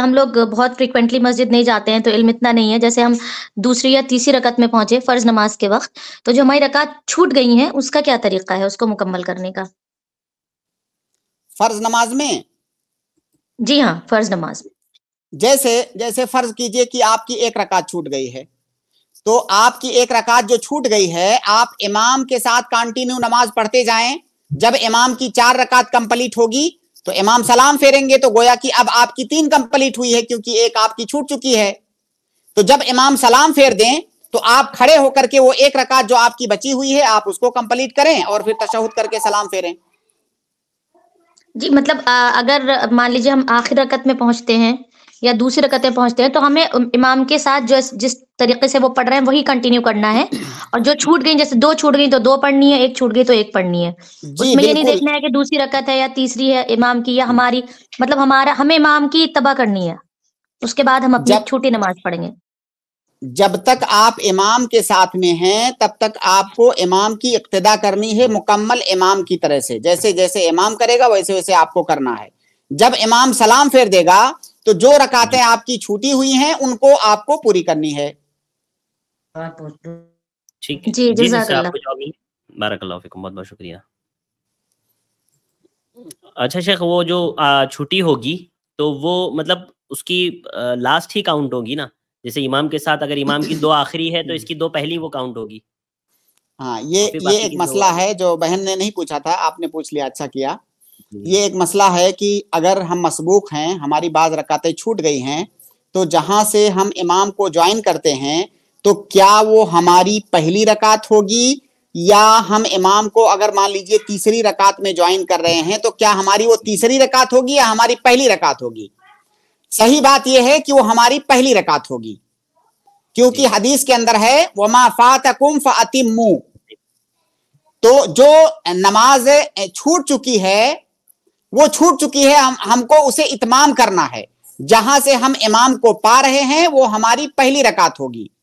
हम लोग बहुत फ्रिक्वेंटली मस्जिद नहीं जाते हैं तो इल्म इतना नहीं है जैसे हम दूसरी या तीसरी रकत में पहुंचे फर्ज नमाज के वक्त तो जो हमारी रकात छूट गई है उसका क्या तरीका है उसको मुकम्मल करने का फर्ज नमाज में जी हाँ फर्ज नमाज में जैसे जैसे फर्ज कीजिए कि आपकी एक रकात छूट गई है तो आपकी एक रकात जो छूट गई है आप इमाम के साथ कंटिन्यू नमाज पढ़ते जाएं जब इमाम की चार रकात कंप्लीट होगी तो इमाम सलाम फेरेंगे तो गोया कि अब आपकी तीन कंप्लीट हुई है क्योंकि एक आपकी छूट चुकी है तो जब इमाम सलाम फेर दें तो आप खड़े होकर के वो एक रकात जो आपकी बची हुई है आप उसको कंप्लीट करें और फिर तशहद करके सलाम फेरें जी मतलब आ, अगर मान लीजिए हम आखिर रकत में पहुंचते हैं या दूसरी रकतें पहुंचते हैं तो हमें इमाम के साथ जो जिस तरीके से वो पढ़ रहे हैं वही कंटिन्यू करना है और जो छूट गई जैसे दो छूट गई तो दो पढ़नी है एक छूट गई तो एक पढ़नी है उसमें ये नहीं देखना है कि दूसरी रकत है या तीसरी है इमाम की या हमारी मतलब हमारा हमें इमाम की तबाह करनी है उसके बाद हम अपनी छोटी नमाज पढ़ेंगे जब तक आप इमाम के साथ में हैं तब तक आपको इमाम की इक्तदा करनी है मुकम्मल इमाम की तरह से जैसे जैसे इमाम करेगा वैसे वैसे आपको करना है जब इमाम सलाम फेर देगा तो जो रकातें आपकी छूटी हुई हैं उनको आपको पूरी करनी है ठीक है जी, बहुत बहुत शुक्रिया अच्छा शेख वो जो छुट्टी होगी तो वो मतलब उसकी लास्ट ही काउंट होगी ना जैसे इमाम के साथ अगर इमाम की दो आखिरी है तो इसकी दो पहली वो काउंट होगी हाँ ये ये एक मसला है जो बहन ने नहीं पूछा था आपने पूछ लिया अच्छा किया ये एक मसला है कि अगर हम मसबूक हैं हमारी बाज रकातें छूट गई हैं तो जहां से हम इमाम को ज्वाइन करते हैं तो क्या वो हमारी पहली रकात होगी या हम इमाम को अगर मान लीजिए तीसरी रकात में ज्वाइन कर रहे हैं तो क्या हमारी वो तीसरी रकात होगी या हमारी पहली रकात होगी सही बात यह है कि वो हमारी पहली रकात होगी क्योंकि हदीस के अंदर है वमा फात फतिमु तो जो नमाज छूट चुकी है वो छूट चुकी है हम हमको उसे इतमाम करना है जहां से हम इमाम को पा रहे हैं वो हमारी पहली रकात होगी